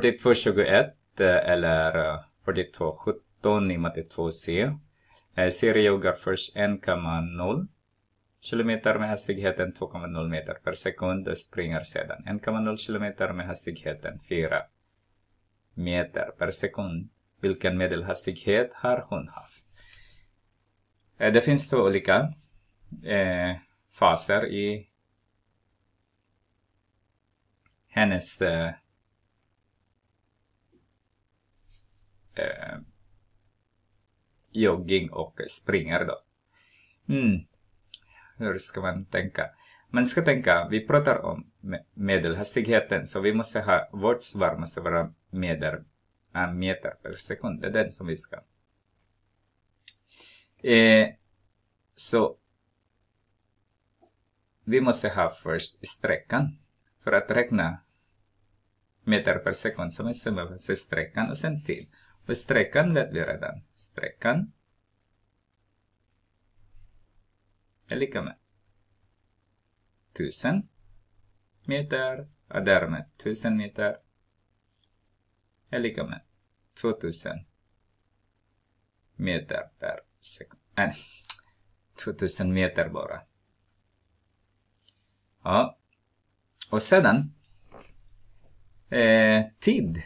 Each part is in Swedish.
4221 eh, eller 4217 eh, i matte 2C. Eh, Seriejogar först 1,0 km med hastigheten 2,0 meter per sekund och springer sedan 1,0 km med hastigheten 4 meter per sekund. Vilken medelhastighet har hon haft? Det finns två olika faser i hennes jogging och springer då. Mm. Hur ska man tänka? Man ska tänka, vi pratar om medelhastigheten, så vi måste ha vårt svar måste vara meter, äh, meter per sekund. Det är den som vi ska. Eh, så vi måste ha först sträckan för att räkna meter per sekund som är summa för sträckan och sen till. För sträckan vet vi redan. Sträckan är lika med 1000 meter och därmed 1000 meter är lika med 2000 meter per sekund. äh, 2000 meter bara. Ja. Och sedan eh, tid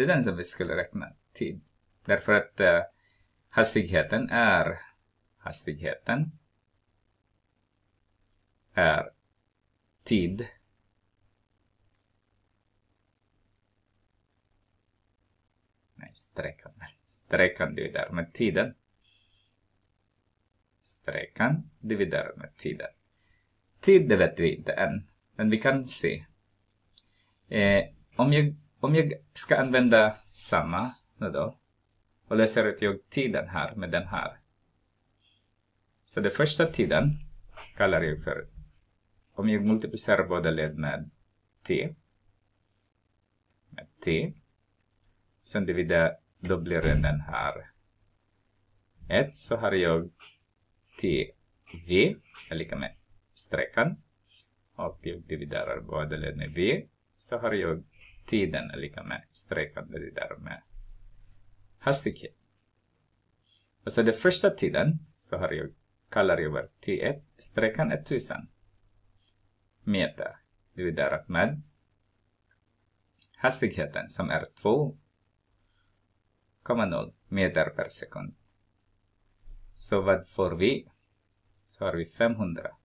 det är den som vi skulle räkna tid. Därför att eh, hastigheten är hastigheten är tid Nej, sträckan. Sträckan dividerar med tiden. Sträckan dividerar med tiden. Tid det vet vi inte än, men vi kan se. Eh, om jag om jag ska använda samma nu då, och läser ut jag tiden här med den här. Så den första tiden kallar jag för, om jag multiplicerar båda led med t, med t, sen dividerar, då blir det den här 1, så har jag tv, v är lika med sträckan och jag dividerar båda led med v, så har jag tiden är lika med streckad det där med hastighet. Alltså den första tiden så har jag, kallar jag bara T1 sträckan 1000 meter dividerat med hastigheten som är 2,0 meter per sekund. Så vad får vi? Så har vi 500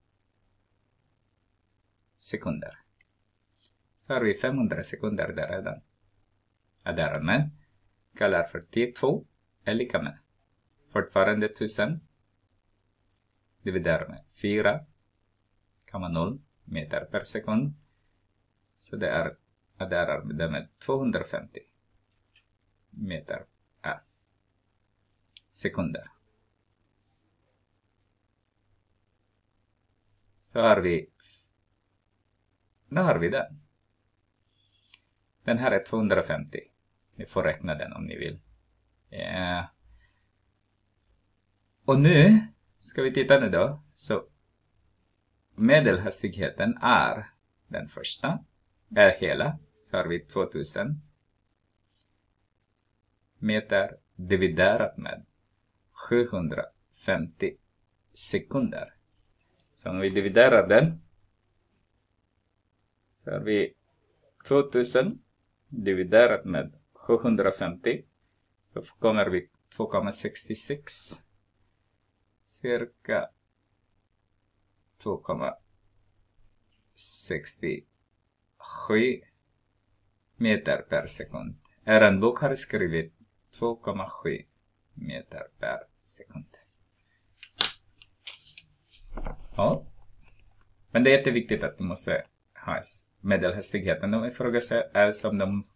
sekunder så har vi 500 sekunder där redan. Därmed kallar för T2 är lika med fortfarande 1000 dividerar med 4,0 meter per sekund. Så det är adderar är det med 250 meter ah, sekunder. Så har vi, nu har vi det. Den här är 250. Ni får räkna den om ni vill. Eh. Och nu ska vi titta nu då. Så medelhastigheten är den första, är hela, så har vi 2000 meter dividerat med 750 sekunder. Så om vi dividerar den så har vi 2000 dividerat med 750 så kommer vi 2,66 cirka 2,67 meter per sekund. Ehrenbok har skrivit 2,7 meter per sekund. Ja. Men det är jätteviktigt att du måste medelhastigheten. De ifrågasätter är som de,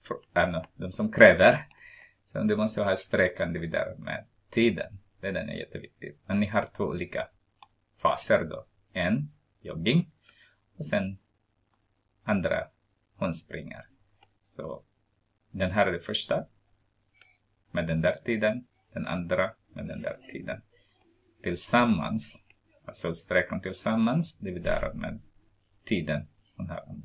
de som kräver. Så du måste ha sträckande vidare med tiden. Det är jätteviktigt. Men ni har två olika faser då. En jogging och sen andra hundspringar. Så den här är det första med den där tiden, den andra med den där tiden. Tillsammans, alltså sträckan tillsammans dividerat med tiden und Haken.